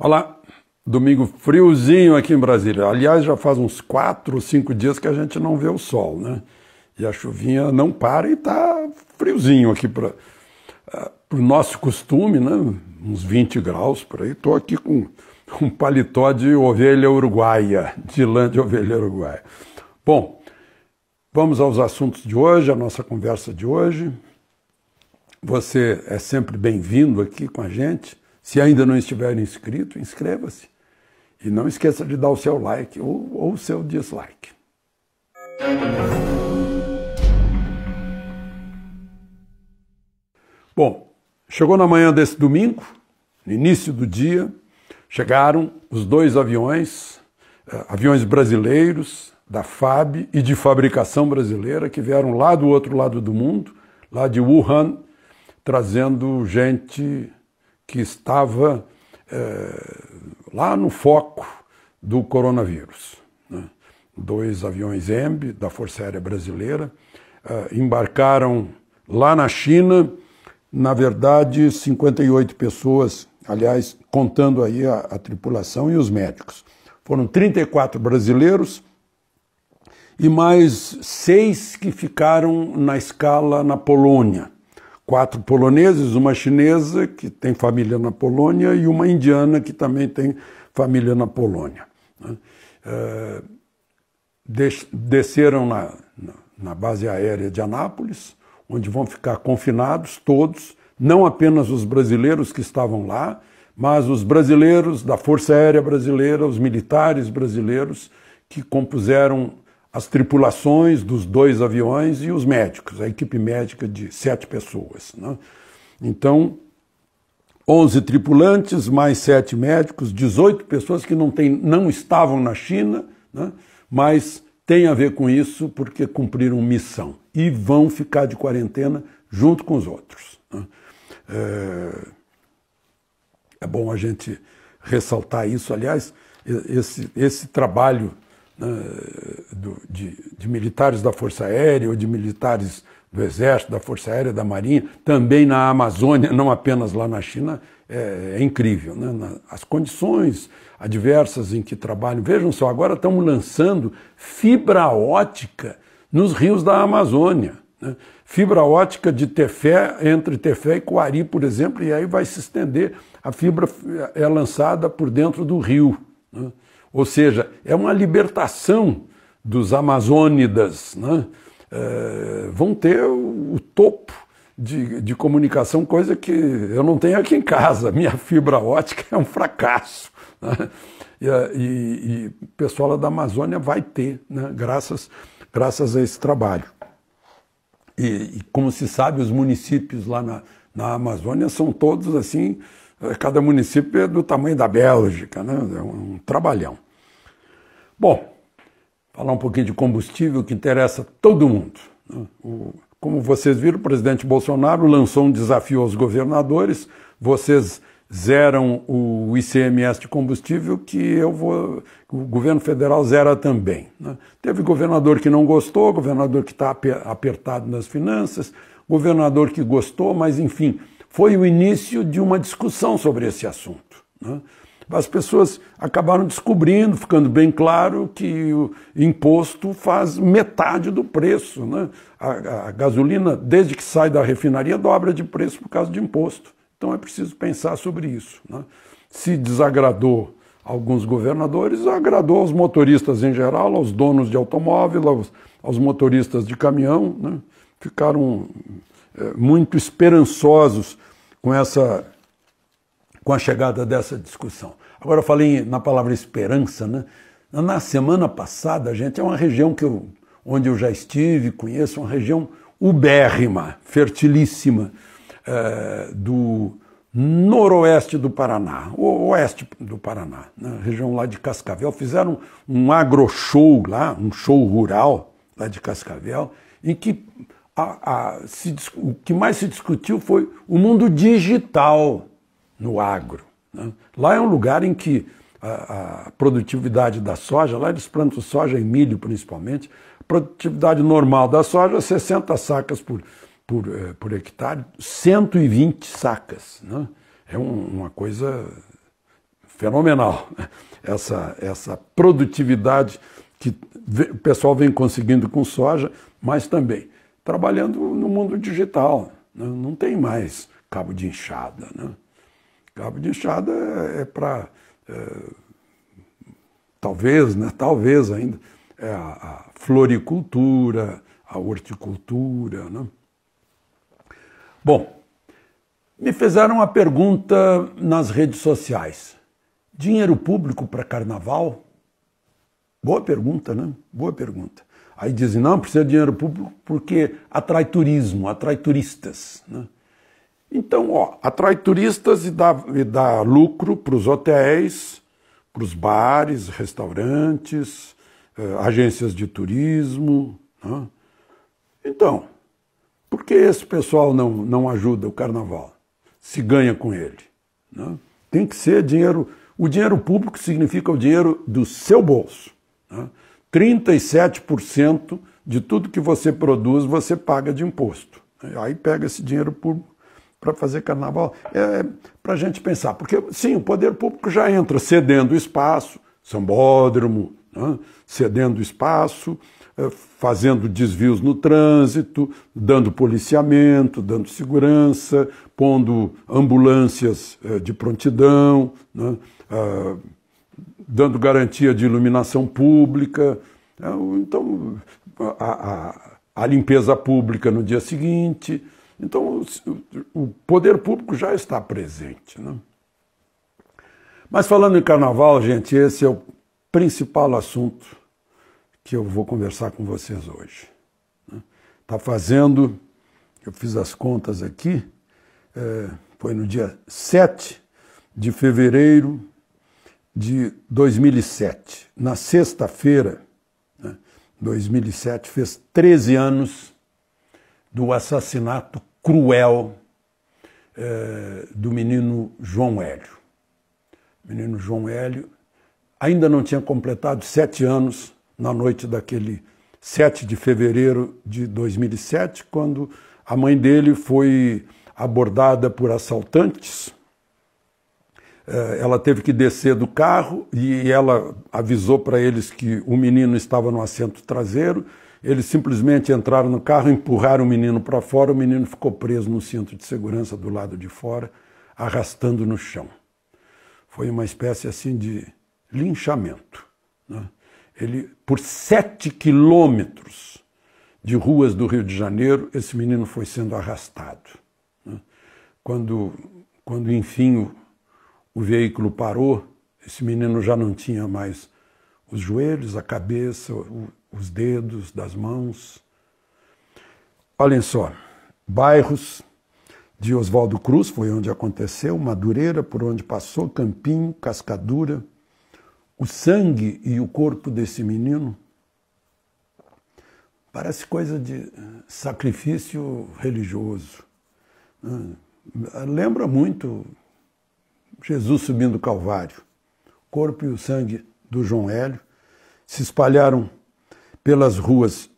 Olá, domingo friozinho aqui em Brasília. Aliás, já faz uns quatro ou cinco dias que a gente não vê o sol, né? E a chuvinha não para e tá friozinho aqui para uh, ah, o nosso costume, né? Uns 20 graus por aí. Estou aqui com um paletó de ovelha uruguaia, de lã de ovelha uruguaia. Bom, vamos aos assuntos de hoje, a nossa conversa de hoje. Você é sempre bem-vindo aqui com a gente. Se ainda não estiver inscrito, inscreva-se. E não esqueça de dar o seu like ou, ou o seu dislike. Bom, chegou na manhã desse domingo, no início do dia, chegaram os dois aviões, eh, aviões brasileiros, da FAB e de fabricação brasileira, que vieram lá do outro lado do mundo, lá de Wuhan, trazendo gente que estava eh, lá no foco do coronavírus. Né? Dois aviões EMB da Força Aérea Brasileira eh, embarcaram lá na China, na verdade, 58 pessoas, aliás, contando aí a, a tripulação e os médicos. Foram 34 brasileiros e mais seis que ficaram na escala na Polônia quatro poloneses, uma chinesa que tem família na Polônia e uma indiana que também tem família na Polônia. Né? É, desceram na, na base aérea de Anápolis, onde vão ficar confinados todos, não apenas os brasileiros que estavam lá, mas os brasileiros da Força Aérea Brasileira, os militares brasileiros que compuseram as tripulações dos dois aviões e os médicos, a equipe médica de sete pessoas. Né? Então, 11 tripulantes, mais sete médicos, 18 pessoas que não, tem, não estavam na China, né? mas tem a ver com isso porque cumpriram missão e vão ficar de quarentena junto com os outros. Né? É... é bom a gente ressaltar isso. Aliás, esse, esse trabalho né, do, de, de, militares da Força Aérea ou de militares do Exército, da Força Aérea, da Marinha, também na Amazônia, não apenas lá na China, é, é incrível. Né? As condições adversas em que trabalham. Vejam só, agora estamos lançando fibra ótica nos rios da Amazônia. Né? Fibra ótica de Tefé, entre Tefé e Coari, por exemplo, e aí vai se estender. A fibra é lançada por dentro do rio. Né? Ou seja, é uma libertação dos amazônidas. Né? É, vão ter o, o topo de, de, comunicação, coisa que eu não tenho aqui em casa. Minha fibra ótica é um fracasso. Né? E, o pessoal lá da Amazônia vai ter, né? graças, graças a esse trabalho. E, e, como se sabe, os municípios lá na, na Amazônia são todos assim Cada município é do tamanho da Bélgica, né? É um trabalhão. Bom, falar um pouquinho de combustível que interessa todo mundo. Né? O, como vocês viram, o presidente Bolsonaro lançou um desafio aos governadores. Vocês zeram o ICMS de combustível que eu vou, o governo federal zera também. Né? Teve governador que não gostou, governador que está apertado nas finanças, governador que gostou, mas enfim, foi o início de uma discussão sobre esse assunto. Né? As pessoas acabaram descobrindo, ficando bem claro, que o imposto faz metade do preço. Né? A, a gasolina, desde que sai da refinaria, dobra de preço por causa de imposto. Então é preciso pensar sobre isso. Né? Se desagradou alguns governadores, agradou aos motoristas em geral, aos donos de automóvel, aos, aos motoristas de caminhão. Né? Ficaram é, muito esperançosos com essa com a chegada dessa discussão. Agora eu falei na palavra esperança, né? Na semana passada, gente, é uma região que eu, onde eu já estive, conheço, uma região ubérrima, fertilíssima, é, do noroeste do Paraná, oeste do Paraná, na região lá de Cascavel. Fizeram um agro show lá, um show rural lá de Cascavel, em que a, a, se, o que mais se discutiu foi o mundo digital no agro. Né? Lá é um lugar em que a, a, produtividade da soja, lá eles plantam soja e milho principalmente, a produtividade normal da soja é 60 sacas por, por, eh, por hectare, 120 sacas. Né? É um, uma coisa fenomenal, né? essa, essa produtividade que o pessoal vem conseguindo com soja, mas também trabalhando no mundo digital. Né? Não tem mais cabo de enxada. Né? Cabo de enxada é, é para. É, talvez, né? Talvez ainda. É a, a, floricultura, a horticultura. Né? Bom, me fizeram uma pergunta nas redes sociais. Dinheiro público para carnaval? Boa pergunta, né? Boa pergunta. Aí dizem, não, precisa de dinheiro público porque atrai turismo, atrai turistas. Né? Então, ó, atrai turistas e dá, e dá lucro para os hotéis, para os bares, restaurantes, eh, agências de turismo. Né? Então, por que esse pessoal não, não ajuda o carnaval? Se ganha com ele. Né? Tem que ser dinheiro. O dinheiro público significa o dinheiro do seu bolso. Né? 37% de tudo que você produz você paga de imposto. Aí pega esse dinheiro público para fazer carnaval. É, é para a gente pensar, porque sim, o poder público já entra cedendo espaço, sambódromo, né? cedendo espaço, é, fazendo desvios no trânsito, dando policiamento, dando segurança, pondo ambulâncias é, de prontidão, né? Ah, dando garantia de iluminação pública. É, então, a, a, a limpeza pública no dia seguinte. Então, o, o poder público já está presente. Né? Mas falando em carnaval, gente, esse é o principal assunto que eu vou conversar com vocês hoje. Está né? fazendo, eu fiz as contas aqui, é, foi no dia 7 de fevereiro de 2007. Na sexta-feira, né, 2007, fez 13 anos do assassinato cruel eh, do menino João Hélio. O menino João Hélio ainda não tinha completado sete anos na noite daquele 7 de fevereiro de 2007, quando a mãe dele foi abordada por assaltantes eh, ela teve que descer do carro e ela avisou para eles que o menino estava no assento traseiro. Eles simplesmente entraram no carro, empurraram o menino para fora, o menino ficou preso no cinto de segurança do lado de fora, arrastando no chão. Foi uma espécie assim de linchamento. Né? Ele, por sete quilômetros de ruas do Rio de Janeiro, esse menino foi sendo arrastado. Né? Quando, quando enfim o veículo parou, esse menino já não tinha mais os joelhos, a cabeça, os dedos das mãos. Olhem só, bairros de Oswaldo Cruz, foi onde aconteceu, Madureira, por onde passou, Campinho, Cascadura. O sangue e o corpo desse menino parece coisa de eh, sacrifício religioso. Hum, lembra muito Jesus subindo o Calvário. O corpo e o sangue do João Hélio se espalharam pelas ruas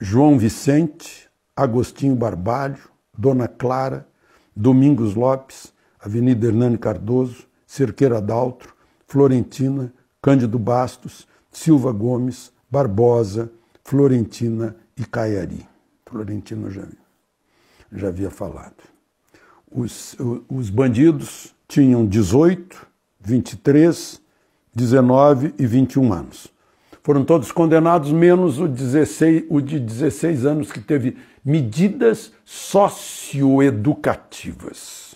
João Vicente, Agostinho Barbalho, Dona Clara, Domingos Lopes, Avenida Hernani Cardoso, Cerqueira Daltro, Florentina, Cândido Bastos, Silva Gomes, Barbosa, Florentina e Caiari. Florentina já, já havia falado. Os, os bandidos tinham 18, 23, 19 e 21 anos. Foram todos condenados, menos o, 16, o de 16 anos, que teve medidas socioeducativas.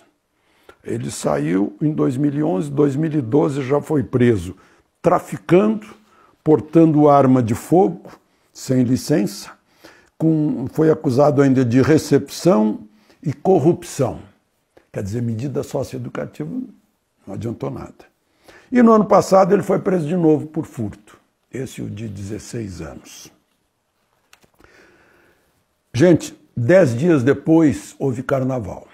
Ele saiu em 2011, 2012 já foi preso, traficando, portando arma de fogo, sem licença, com, foi acusado ainda de recepção e corrupção. Quer dizer, medida socioeducativa não adiantou nada. E no ano passado ele foi preso de novo por furto, esse o de 16 anos. Gente, dez dias depois houve carnaval.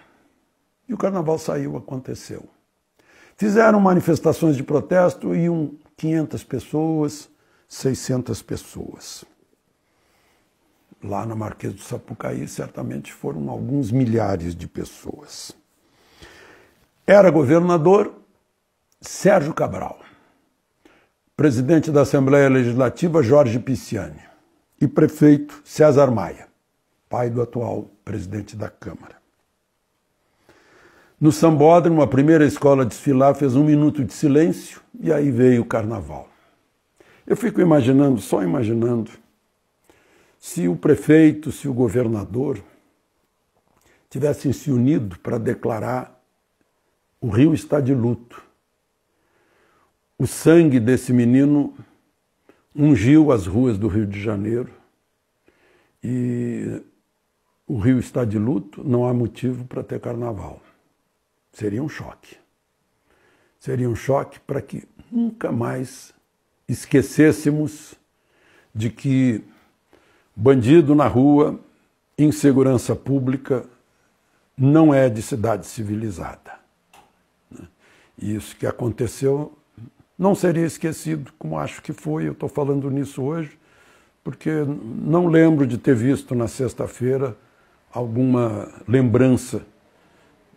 E o carnaval saiu, aconteceu. Fizeram manifestações de protesto e um 500 pessoas, 600 pessoas. Lá na Marquês do Sapucaí, certamente foram alguns milhares de pessoas. Era governador Sérgio Cabral, presidente da Assembleia Legislativa Jorge Pisciani e prefeito César Maia, pai do atual presidente da Câmara. No Sambódromo, a primeira escola a desfilar fez um minuto de silêncio e aí veio o carnaval. Eu fico imaginando, só imaginando, se o prefeito, se o governador tivessem se unido para declarar o rio está de luto. O sangue desse menino ungiu as ruas do Rio de Janeiro e o rio está de luto, não há motivo para ter carnaval. Seria um choque. Seria um choque para que nunca mais esquecêssemos de que bandido na rua, insegurança pública, não é de cidade civilizada isso que aconteceu não seria esquecido, como acho que foi, eu estou falando nisso hoje, porque não lembro de ter visto na sexta-feira alguma lembrança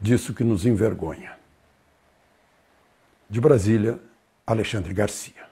disso que nos envergonha. De Brasília, Alexandre Garcia.